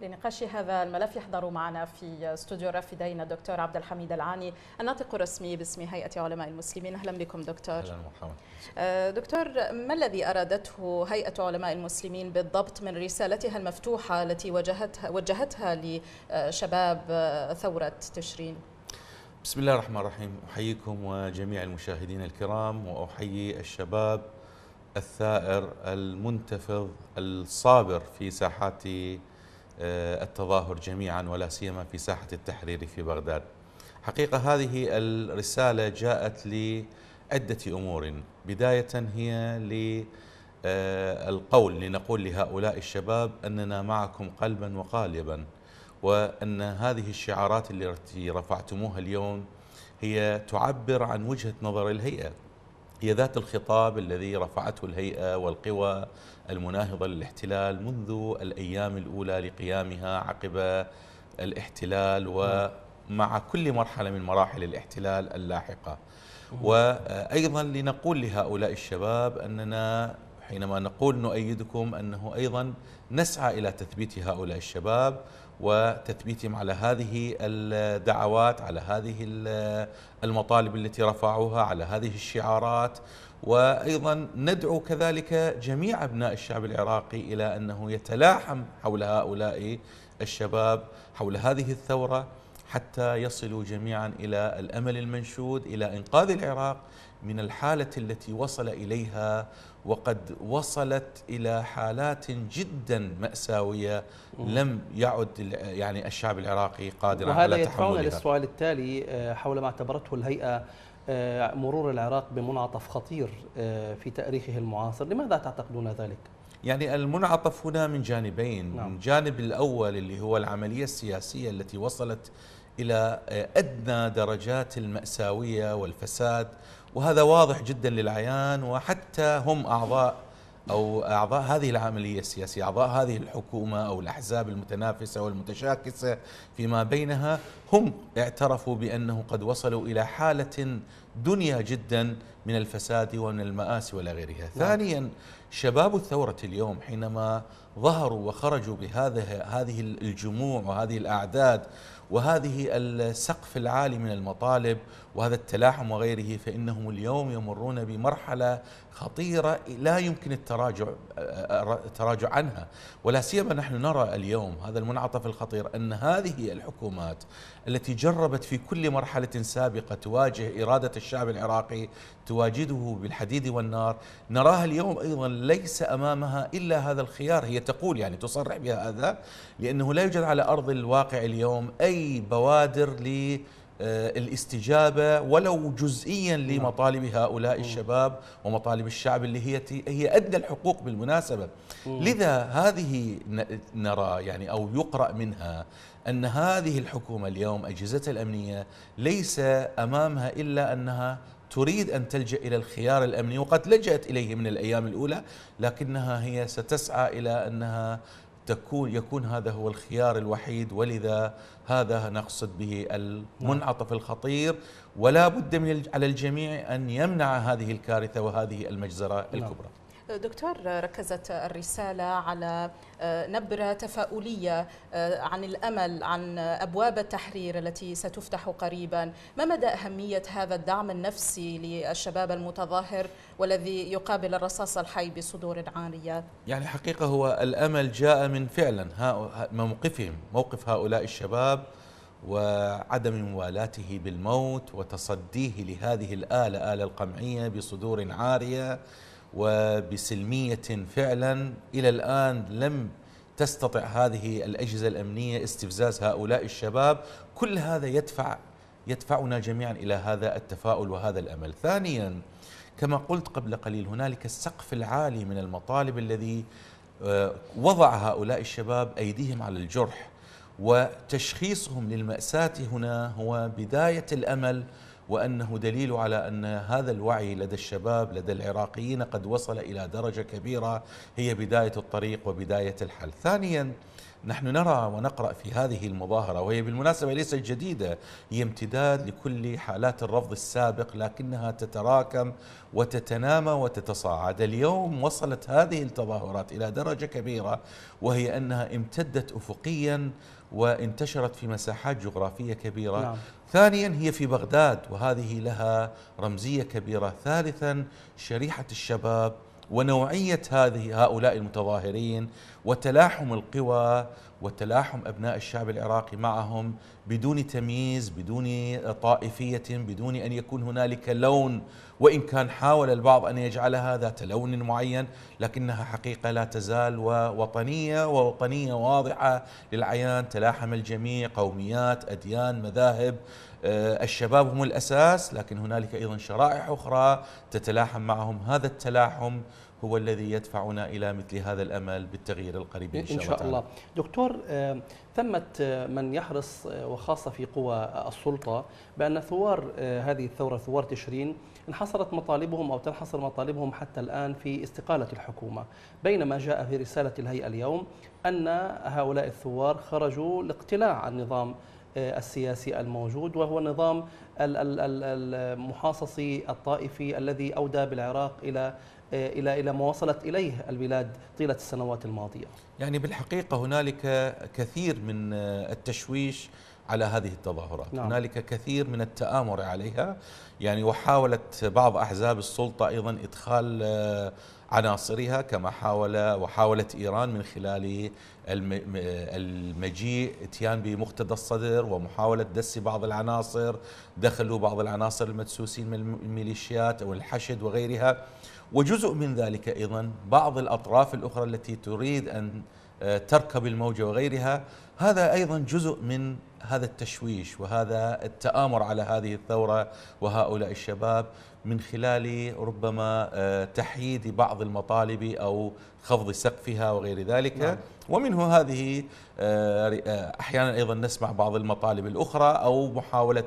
لنقاش هذا الملف يحضر معنا في استوديو رافدين الدكتور عبد الحميد العاني الناطق الرسمي باسم هيئه علماء المسلمين اهلا بكم دكتور اهلا محمد آه، دكتور ما الذي ارادته هيئه علماء المسلمين بالضبط من رسالتها المفتوحه التي وجهتها وجهتها لشباب آه، ثوره تشرين بسم الله الرحمن الرحيم احييكم وجميع المشاهدين الكرام واحيي الشباب الثائر المنتفض الصابر في ساحات آه، التظاهر جميعا ولا سيما في ساحة التحرير في بغداد حقيقة هذه الرسالة جاءت لعدة أمور بداية هي للقول آه، لنقول لهؤلاء الشباب أننا معكم قلبا وقالبا وأن هذه الشعارات التي رفعتموها اليوم هي تعبر عن وجهة نظر الهيئة هي ذات الخطاب الذي رفعته الهيئة والقوى المناهضة للاحتلال منذ الأيام الأولى لقيامها عقب الاحتلال ومع نعم. كل مرحلة من مراحل الاحتلال اللاحقة وأيضا لنقول لهؤلاء الشباب أننا حينما نقول نؤيدكم أنه أيضا نسعى إلى تثبيت هؤلاء الشباب وتثبيتهم على هذه الدعوات على هذه المطالب التي رفعوها على هذه الشعارات وأيضا ندعو كذلك جميع أبناء الشعب العراقي إلى أنه يتلاحم حول هؤلاء الشباب حول هذه الثورة حتى يصلوا جميعا الى الامل المنشود الى انقاذ العراق من الحاله التي وصل اليها وقد وصلت الى حالات جدا مأساويه لم يعد يعني الشعب العراقي قادرا على تحملها وهذا يدفعنا للسؤال التالي آه، حول ما اعتبرته الهيئه آه، مرور العراق بمنعطف خطير آه، في تاريخه المعاصر لماذا تعتقدون ذلك؟ يعني المنعطف هنا من جانبين نعم. من جانب الأول اللي هو العملية السياسية التي وصلت إلى أدنى درجات المأساوية والفساد وهذا واضح جدا للعيان وحتى هم أعضاء أو أعضاء هذه العملية السياسية أعضاء هذه الحكومة أو الأحزاب المتنافسة والمتشاكسة فيما بينها هم اعترفوا بأنه قد وصلوا إلى حالة دنيا جدا من الفساد ومن المآسي ولا غيرها نعم. ثانيا شباب الثورة اليوم حينما ظهروا وخرجوا بهذه هذه الجموع وهذه الأعداد وهذه السقف العالي من المطالب وهذا التلاحم وغيره فإنهم اليوم يمرون بمرحلة خطيرة لا يمكن التراجع التراجع عنها ولا سيما نحن نرى اليوم هذا المنعطف الخطير أن هذه الحكومات التي جربت في كل مرحلة سابقة تواجه إرادة الشعب العراقي تواجده بالحديد والنار نراها اليوم أيضا ليس امامها الا هذا الخيار هي تقول يعني تصرح بهذا لانه لا يوجد على ارض الواقع اليوم اي بوادر ل آه، الاستجابة ولو جزئيا نعم. لمطالب هؤلاء الشباب ومطالب الشعب اللي هي هي أدنى الحقوق بالمناسبة لذا هذه نرى يعني أو يقرأ منها أن هذه الحكومة اليوم أجهزتها الأمنية ليس أمامها إلا أنها تريد أن تلجأ إلى الخيار الأمني وقد لجأت إليه من الأيام الأولى لكنها هي ستسعى إلى أنها تكون يكون هذا هو الخيار الوحيد ولذا هذا نقصد به المنعطف نعم. الخطير ولا بد من على الجميع أن يمنع هذه الكارثة وهذه المجزرة نعم. الكبرى دكتور ركزت الرسالة على آه، نبرة تفاؤلية آه، عن الأمل عن أبواب التحرير التي ستفتح قريبا ما مدى أهمية هذا الدعم النفسي للشباب المتظاهر والذي يقابل الرصاص الحي بصدور عارية يعني حقيقة هو الأمل جاء من فعلا موقفهم موقف هؤلاء الشباب وعدم موالاته بالموت وتصديه لهذه الآلة آلة القمعية بصدور عارية وبسلميه فعلا الى الان لم تستطع هذه الاجهزه الامنيه استفزاز هؤلاء الشباب كل هذا يدفع يدفعنا جميعا الى هذا التفاؤل وهذا الامل ثانيا كما قلت قبل قليل هنالك السقف العالي من المطالب الذي آه، وضع هؤلاء الشباب ايديهم على الجرح وتشخيصهم للماساه هنا هو بدايه الامل وأنه دليل على أن هذا الوعي لدى الشباب لدى العراقيين قد وصل إلى درجة كبيرة هي بداية الطريق وبداية الحل ثانيا نحن نرى ونقرأ في هذه المظاهرة وهي بالمناسبة ليست جديدة هي امتداد لكل حالات الرفض السابق لكنها تتراكم وتتنامى وتتصاعد اليوم وصلت هذه التظاهرات إلى درجة كبيرة وهي أنها امتدت أفقيا وانتشرت في مساحات جغرافية كبيرة نعم. ثانيا هي في بغداد وهذه لها رمزية كبيرة ثالثا شريحة الشباب ونوعية هذه هؤلاء المتظاهرين وتلاحم القوى وتلاحم أبناء الشعب العراقي معهم بدون تمييز بدون طائفية بدون أن يكون هنالك لون وإن كان حاول البعض أن يجعلها ذات لون معين لكنها حقيقة لا تزال ووطنية ووطنية واضحة للعيان تلاحم الجميع قوميات أديان مذاهب آه، الشباب هم الأساس لكن هنالك أيضا شرائح أخرى تتلاحم معهم هذا التلاحم هو الذي يدفعنا إلى مثل هذا الأمل بالتغيير القريب إن شاء, إن شاء الله, الله. دكتور آه، ثمة آه، من يحرص وخاصة في قوى السلطة بأن ثوار هذه الثورة ثوار تشرين انحصرت مطالبهم أو تنحصر مطالبهم حتى الآن في استقالة الحكومة بينما جاء في رسالة الهيئة اليوم أن هؤلاء الثوار خرجوا لاقتلاع النظام آه، السياسي الموجود وهو النظام المحاصصي الطائفي الذي أودى بالعراق إلى آه، إلى إلى ما وصلت إليه البلاد طيلة السنوات الماضية يعني بالحقيقة هنالك كثير من آه، التشويش على هذه التظاهرات نعم. هنالك كثير من التآمر عليها يعني وحاولت بعض أحزاب السلطة أيضا إدخال عناصرها كما حاول وحاولت إيران من خلال المجيء اتيان بمقتضى الصدر ومحاولة دس بعض العناصر دخلوا بعض العناصر المدسوسين من الميليشيات أو الحشد وغيرها وجزء من ذلك أيضا بعض الأطراف الأخرى التي تريد أن آه، تركب الموجة وغيرها هذا أيضا جزء من هذا التشويش وهذا التآمر على هذه الثورة وهؤلاء الشباب من خلال ربما آه، تحييد بعض المطالب أو خفض سقفها وغير ذلك نعم. ومنه هذه آه، آه، أحيانا أيضا نسمع بعض المطالب الأخرى أو محاولة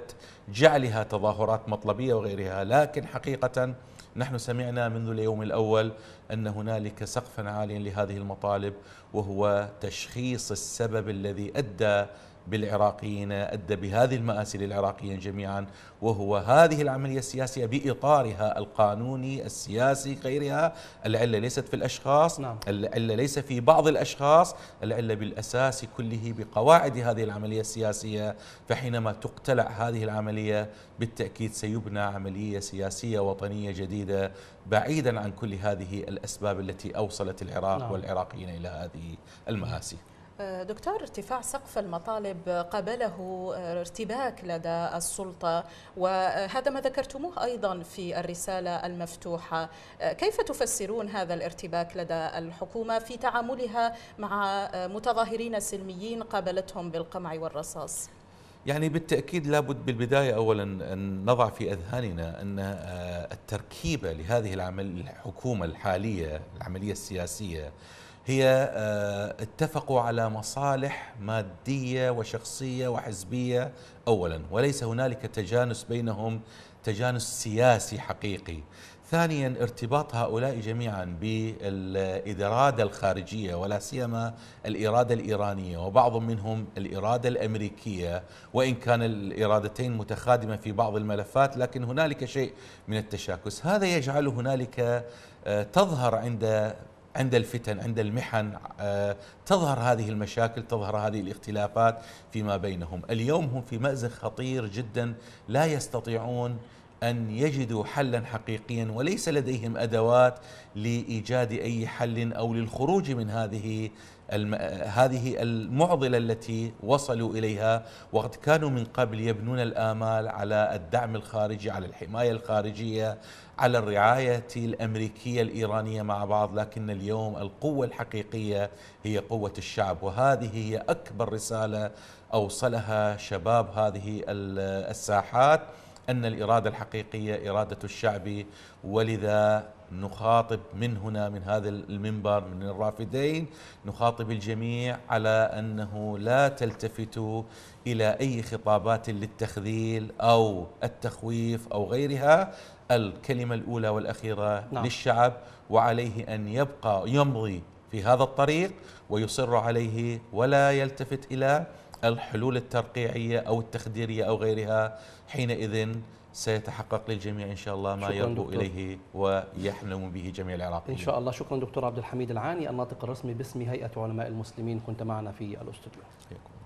جعلها تظاهرات مطلبية وغيرها لكن حقيقة نحن سمعنا منذ اليوم الأول أن هنالك سقفا عاليا لهذه المطالب وهو تشخيص السبب الذي أدى بالعراقيين أدى بهذه المآسي للعراقيين جميعا وهو هذه العملية السياسية بإطارها القانوني السياسي غيرها العلة ليست في الأشخاص نعم. العلة ليس في بعض الأشخاص العلة بالأساس كله بقواعد هذه العملية السياسية فحينما تقتلع هذه العملية بالتأكيد سيبنى عملية سياسية وطنية جديدة بعيدا عن كل هذه الأسباب التي أوصلت العراق نعم. والعراقيين إلى هذه المآسي دكتور ارتفاع سقف المطالب قابله آه، ارتباك لدى السلطة وهذا ما ذكرتموه أيضا في الرسالة المفتوحة آه، كيف تفسرون هذا الارتباك لدى الحكومة في تعاملها مع آه، متظاهرين سلميين قابلتهم بالقمع والرصاص يعني بالتأكيد لابد بالبداية أولا أن نضع في أذهاننا أن التركيبة لهذه العمل الحكومة الحالية العملية السياسية هي آه، اتفقوا على مصالح ماديه وشخصيه وحزبيه اولا وليس هنالك تجانس بينهم تجانس سياسي حقيقي ثانيا ارتباط هؤلاء جميعا بالإرادة الخارجية ولا سيما الإرادة الإيرانية وبعض منهم الإرادة الأمريكية وإن كان الإرادتين متخادمة في بعض الملفات لكن هنالك شيء من التشاكس هذا يجعل هنالك آه، تظهر عند عند الفتن عند المحن آه، تظهر هذه المشاكل تظهر هذه الاختلافات فيما بينهم اليوم هم في مأزق خطير جدا لا يستطيعون أن يجدوا حلا حقيقيا وليس لديهم أدوات لإيجاد أي حل أو للخروج من هذه الم... هذه المعضلة التي وصلوا إليها وقد كانوا من قبل يبنون الآمال على الدعم الخارجي على الحماية الخارجية على الرعاية الأمريكية الإيرانية مع بعض لكن اليوم القوة الحقيقية هي قوة الشعب وهذه هي أكبر رسالة أوصلها شباب هذه الساحات أن الإرادة الحقيقية إرادة الشعب ولذا نخاطب من هنا من هذا المنبر من الرافدين نخاطب الجميع على أنه لا تلتفتوا إلى أي خطابات للتخذيل أو التخويف أو غيرها الكلمة الأولى والأخيرة نعم. للشعب وعليه أن يبقى يمضي في هذا الطريق ويصر عليه ولا يلتفت إلى الحلول الترقيعية أو التخديرية أو غيرها حينئذ سيتحقق للجميع إن شاء الله ما يرضو إليه ويحلم به جميع العراقيين إن شاء الله شكرا دكتور عبد الحميد العاني الناطق الرسمي باسم هيئة علماء المسلمين كنت معنا في الأستوديو